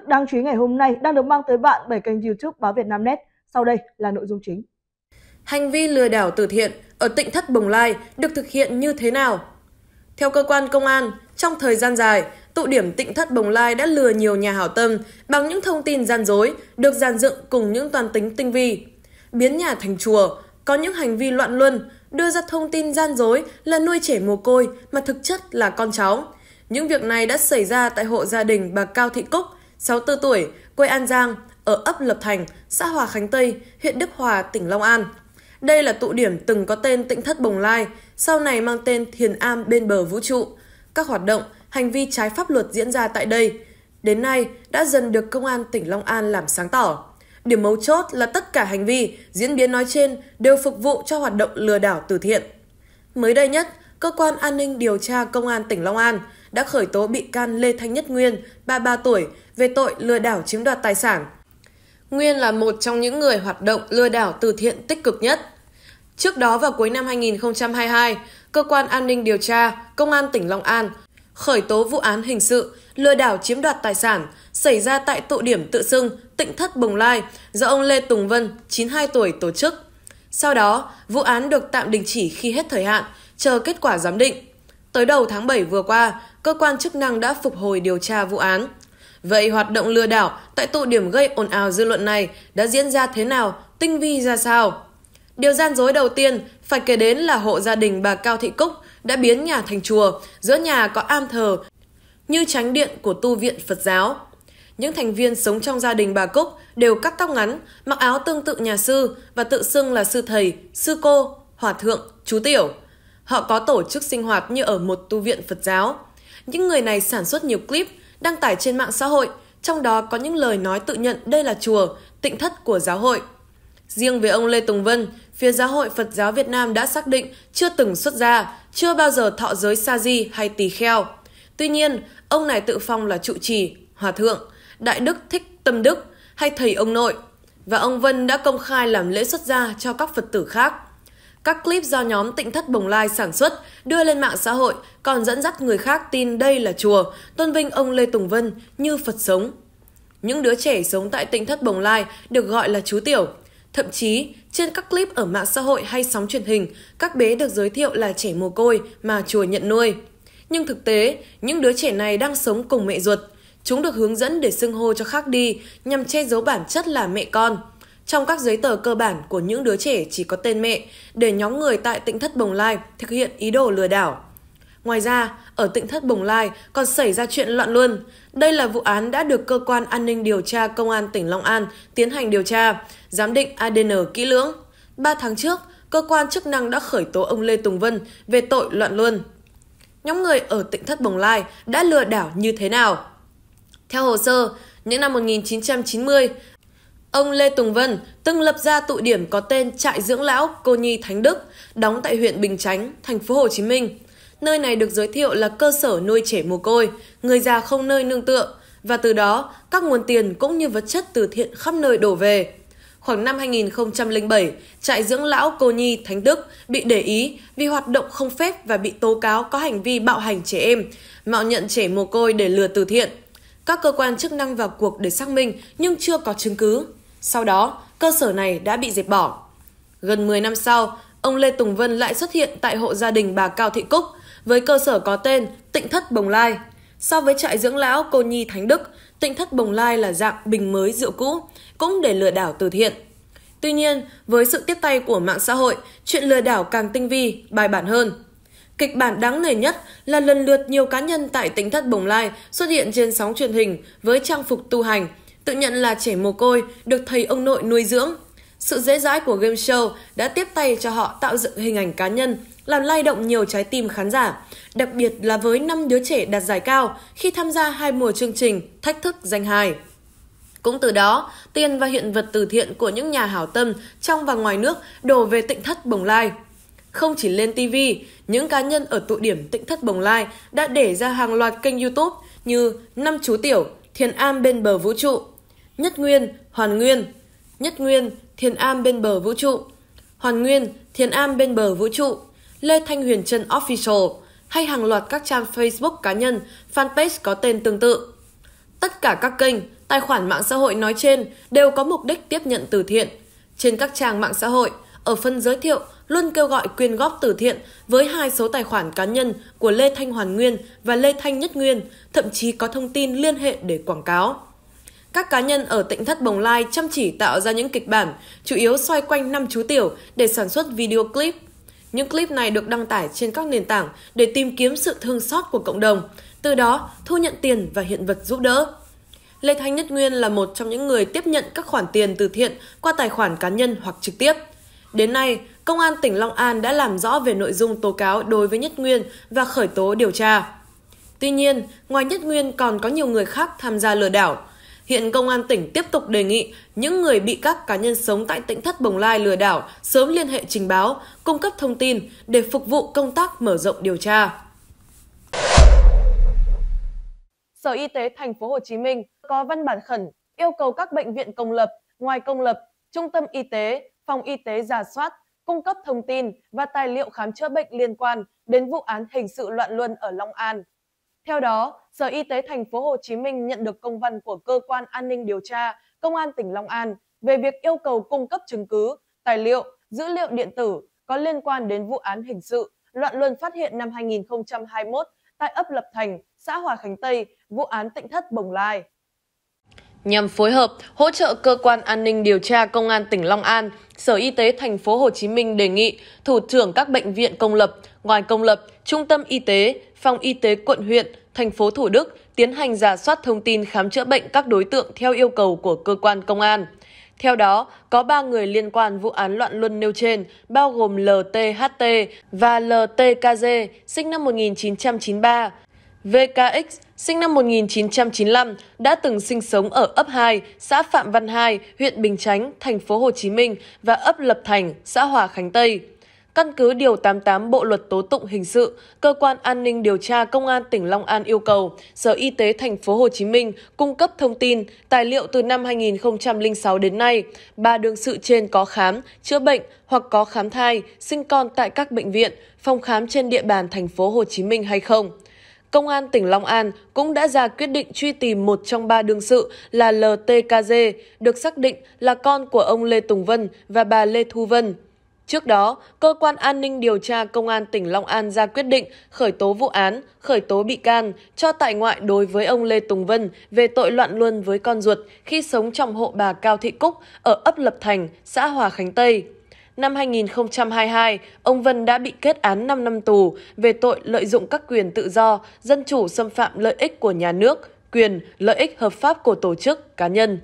tức đáng chú ý ngày hôm nay đang được mang tới bạn bởi kênh YouTube Báo Việt Nam Net. Sau đây là nội dung chính. Hành vi lừa đảo từ thiện ở tỉnh Thất Bồng Lai được thực hiện như thế nào? Theo cơ quan công an, trong thời gian dài, tụ điểm tịnh thất Bồng Lai đã lừa nhiều nhà hảo tâm bằng những thông tin gian dối, được dàn dựng cùng những toàn tính tinh vi. Biến nhà thành chùa, có những hành vi loạn luân, đưa ra thông tin gian dối là nuôi trẻ mồ côi mà thực chất là con cháu. Những việc này đã xảy ra tại hộ gia đình bà Cao Thị Cúc, 64 tuổi, quê An Giang, ở ấp Lập Thành, xã Hòa Khánh Tây, huyện Đức Hòa, tỉnh Long An. Đây là tụ điểm từng có tên Tịnh Thất Bồng Lai, sau này mang tên Thiền Am bên bờ vũ trụ. Các hoạt động, hành vi trái pháp luật diễn ra tại đây. Đến nay, đã dần được Công an tỉnh Long An làm sáng tỏ. Điểm mấu chốt là tất cả hành vi, diễn biến nói trên đều phục vụ cho hoạt động lừa đảo từ thiện. Mới đây nhất, Cơ quan An ninh Điều tra Công an tỉnh Long An – đã khởi tố bị can Lê Thanh Nhất Nguyên, 33 tuổi, về tội lừa đảo chiếm đoạt tài sản. Nguyên là một trong những người hoạt động lừa đảo từ thiện tích cực nhất. Trước đó vào cuối năm 2022, Cơ quan An ninh Điều tra, Công an tỉnh Long An khởi tố vụ án hình sự lừa đảo chiếm đoạt tài sản xảy ra tại tụ điểm tự xưng Tịnh Thất Bồng Lai do ông Lê Tùng Vân, 92 tuổi, tổ chức. Sau đó, vụ án được tạm đình chỉ khi hết thời hạn, chờ kết quả giám định. Tới đầu tháng 7 vừa qua, cơ quan chức năng đã phục hồi điều tra vụ án. Vậy hoạt động lừa đảo tại tụ điểm gây ồn ào dư luận này đã diễn ra thế nào, tinh vi ra sao? Điều gian dối đầu tiên phải kể đến là hộ gia đình bà Cao Thị Cúc đã biến nhà thành chùa, giữa nhà có am thờ như tránh điện của tu viện Phật giáo. Những thành viên sống trong gia đình bà Cúc đều cắt tóc ngắn, mặc áo tương tự nhà sư và tự xưng là sư thầy, sư cô, hòa thượng, chú tiểu. Họ có tổ chức sinh hoạt như ở một tu viện Phật giáo những người này sản xuất nhiều clip, đăng tải trên mạng xã hội, trong đó có những lời nói tự nhận đây là chùa, tịnh thất của giáo hội. Riêng về ông Lê Tùng Vân, phía Giáo hội Phật giáo Việt Nam đã xác định chưa từng xuất gia, chưa bao giờ thọ giới sa di hay tỳ kheo. Tuy nhiên, ông này tự phong là trụ trì, hòa thượng, đại đức thích tâm đức hay thầy ông nội, và ông Vân đã công khai làm lễ xuất gia cho các Phật tử khác các clip do nhóm Tịnh Thất Bồng Lai sản xuất, đưa lên mạng xã hội, còn dẫn dắt người khác tin đây là chùa, tôn vinh ông Lê Tùng Vân như Phật sống. Những đứa trẻ sống tại Tịnh Thất Bồng Lai được gọi là chú tiểu. Thậm chí, trên các clip ở mạng xã hội hay sóng truyền hình, các bé được giới thiệu là trẻ mồ côi mà chùa nhận nuôi. Nhưng thực tế, những đứa trẻ này đang sống cùng mẹ ruột. Chúng được hướng dẫn để xưng hô cho khác đi nhằm che giấu bản chất là mẹ con – trong các giấy tờ cơ bản của những đứa trẻ chỉ có tên mẹ để nhóm người tại tỉnh Thất Bồng Lai thực hiện ý đồ lừa đảo. Ngoài ra, ở tỉnh Thất Bồng Lai còn xảy ra chuyện loạn luân. Đây là vụ án đã được Cơ quan An ninh Điều tra Công an tỉnh Long An tiến hành điều tra, giám định ADN kỹ lưỡng. 3 tháng trước, cơ quan chức năng đã khởi tố ông Lê Tùng Vân về tội loạn luân. Nhóm người ở tỉnh Thất Bồng Lai đã lừa đảo như thế nào? Theo hồ sơ, những năm 1990, Ông Lê Tùng Vân từng lập ra tụ điểm có tên Trại dưỡng lão Cô Nhi Thánh Đức, đóng tại huyện Bình Chánh, thành phố Hồ Chí Minh. Nơi này được giới thiệu là cơ sở nuôi trẻ mồ côi, người già không nơi nương tựa và từ đó các nguồn tiền cũng như vật chất từ thiện khắp nơi đổ về. Khoảng năm 2007, trại dưỡng lão Cô Nhi Thánh Đức bị để ý vì hoạt động không phép và bị tố cáo có hành vi bạo hành trẻ em, mạo nhận trẻ mồ côi để lừa từ thiện. Các cơ quan chức năng vào cuộc để xác minh nhưng chưa có chứng cứ. Sau đó, cơ sở này đã bị dẹp bỏ. Gần 10 năm sau, ông Lê Tùng Vân lại xuất hiện tại hộ gia đình bà Cao Thị Cúc với cơ sở có tên Tịnh Thất Bồng Lai. So với trại dưỡng lão Cô Nhi Thánh Đức, Tịnh Thất Bồng Lai là dạng bình mới rượu cũ, cũng để lừa đảo từ thiện. Tuy nhiên, với sự tiếp tay của mạng xã hội, chuyện lừa đảo càng tinh vi, bài bản hơn. Kịch bản đáng nể nhất là lần lượt nhiều cá nhân tại tỉnh thất Bồng Lai xuất hiện trên sóng truyền hình với trang phục tu hành, tự nhận là trẻ mồ côi, được thầy ông nội nuôi dưỡng. Sự dễ dãi của game show đã tiếp tay cho họ tạo dựng hình ảnh cá nhân, làm lay động nhiều trái tim khán giả, đặc biệt là với năm đứa trẻ đạt giải cao khi tham gia hai mùa chương trình Thách thức danh hài. Cũng từ đó, tiền và hiện vật từ thiện của những nhà hảo tâm trong và ngoài nước đổ về tịnh thất Bồng Lai. Không chỉ lên TV, những cá nhân ở tụ điểm tịnh thất Bồng Lai đã để ra hàng loạt kênh YouTube như Năm Chú Tiểu, Thiền Am Bên Bờ Vũ Trụ, Nhất Nguyên, Hoàn Nguyên. Nhất Nguyên, Thiền Am bên bờ vũ trụ. Hoàn Nguyên, Thiền Am bên bờ vũ trụ. Lê Thanh Huyền Trân Official hay hàng loạt các trang Facebook cá nhân, fanpage có tên tương tự. Tất cả các kênh, tài khoản mạng xã hội nói trên đều có mục đích tiếp nhận từ thiện. Trên các trang mạng xã hội, ở phần giới thiệu luôn kêu gọi quyên góp từ thiện với hai số tài khoản cá nhân của Lê Thanh Hoàn Nguyên và Lê Thanh Nhất Nguyên, thậm chí có thông tin liên hệ để quảng cáo. Các cá nhân ở tỉnh Thất Bồng Lai chăm chỉ tạo ra những kịch bản, chủ yếu xoay quanh năm chú tiểu để sản xuất video clip. Những clip này được đăng tải trên các nền tảng để tìm kiếm sự thương xót của cộng đồng, từ đó thu nhận tiền và hiện vật giúp đỡ. Lê Thanh Nhất Nguyên là một trong những người tiếp nhận các khoản tiền từ thiện qua tài khoản cá nhân hoặc trực tiếp. Đến nay, Công an tỉnh Long An đã làm rõ về nội dung tố cáo đối với Nhất Nguyên và khởi tố điều tra. Tuy nhiên, ngoài Nhất Nguyên còn có nhiều người khác tham gia lừa đảo. Hiện Công an tỉnh tiếp tục đề nghị những người bị các cá nhân sống tại tỉnh Thất Bồng Lai lừa đảo sớm liên hệ trình báo, cung cấp thông tin để phục vụ công tác mở rộng điều tra. Sở Y tế thành phố Hồ Chí Minh có văn bản khẩn yêu cầu các bệnh viện công lập, ngoài công lập, trung tâm y tế, phòng y tế giả soát, cung cấp thông tin và tài liệu khám chữa bệnh liên quan đến vụ án hình sự loạn luân ở Long An. Theo đó, Sở Y tế thành phố Hồ Chí Minh nhận được công văn của cơ quan an ninh điều tra Công an tỉnh Long An về việc yêu cầu cung cấp chứng cứ, tài liệu, dữ liệu điện tử có liên quan đến vụ án hình sự loạn luân phát hiện năm 2021 tại ấp Lập Thành, xã Hòa Khánh Tây, vụ án tịnh thất Bồng Lai nhằm phối hợp hỗ trợ cơ quan an ninh điều tra công an tỉnh Long An, Sở Y tế thành phố Hồ Chí Minh đề nghị thủ trưởng các bệnh viện công lập, ngoài công lập, trung tâm y tế, phòng y tế quận huyện, thành phố Thủ Đức tiến hành giả soát thông tin khám chữa bệnh các đối tượng theo yêu cầu của cơ quan công an. Theo đó, có 3 người liên quan vụ án loạn luân nêu trên, bao gồm LTHT và LTKG, sinh năm 1993, VKX, sinh năm 1995, đã từng sinh sống ở ấp 2, xã Phạm Văn Hai, huyện Bình Chánh, thành phố Hồ Chí Minh và ấp Lập Thành, xã Hòa Khánh Tây. Căn cứ Điều 88 Bộ Luật Tố Tụng Hình sự, Cơ quan An ninh Điều tra Công an tỉnh Long An yêu cầu Sở Y tế thành phố Hồ Chí Minh cung cấp thông tin, tài liệu từ năm 2006 đến nay, ba đương sự trên có khám, chữa bệnh hoặc có khám thai, sinh con tại các bệnh viện, phòng khám trên địa bàn thành phố Hồ Chí Minh hay không. Công an tỉnh Long An cũng đã ra quyết định truy tìm một trong ba đương sự là LTKG, được xác định là con của ông Lê Tùng Vân và bà Lê Thu Vân. Trước đó, Cơ quan An ninh điều tra Công an tỉnh Long An ra quyết định khởi tố vụ án, khởi tố bị can, cho tại ngoại đối với ông Lê Tùng Vân về tội loạn luân với con ruột khi sống trong hộ bà Cao Thị Cúc ở ấp Lập Thành, xã Hòa Khánh Tây năm 2022, ông Vân đã bị kết án 5 năm tù về tội lợi dụng các quyền tự do, dân chủ xâm phạm lợi ích của nhà nước, quyền, lợi ích hợp pháp của tổ chức, cá nhân.